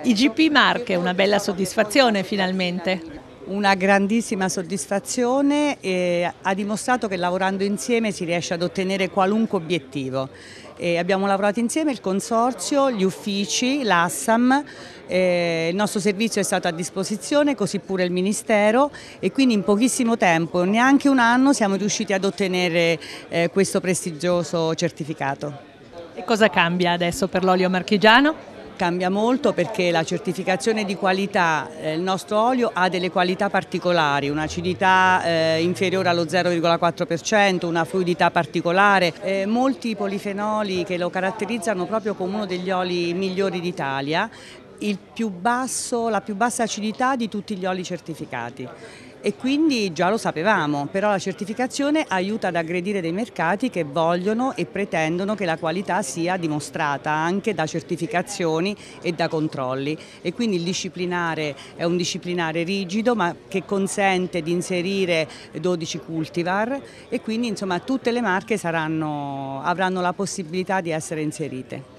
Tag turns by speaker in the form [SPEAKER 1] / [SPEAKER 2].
[SPEAKER 1] IGP Marche, una bella soddisfazione finalmente una grandissima soddisfazione e ha dimostrato che lavorando insieme si riesce ad ottenere qualunque obiettivo. E abbiamo lavorato insieme il consorzio, gli uffici, l'Assam, eh, il nostro servizio è stato a disposizione, così pure il Ministero e quindi in pochissimo tempo, neanche un anno, siamo riusciti ad ottenere eh, questo prestigioso certificato. E cosa cambia adesso per l'olio marchigiano? cambia molto perché la certificazione di qualità, eh, il nostro olio ha delle qualità particolari, un'acidità eh, inferiore allo 0,4%, una fluidità particolare, eh, molti polifenoli che lo caratterizzano proprio come uno degli oli migliori d'Italia più basso, la più bassa acidità di tutti gli oli certificati e quindi già lo sapevamo, però la certificazione aiuta ad aggredire dei mercati che vogliono e pretendono che la qualità sia dimostrata anche da certificazioni e da controlli e quindi il disciplinare è un disciplinare rigido ma che consente di inserire 12 cultivar e quindi insomma tutte le marche saranno, avranno la possibilità di essere inserite.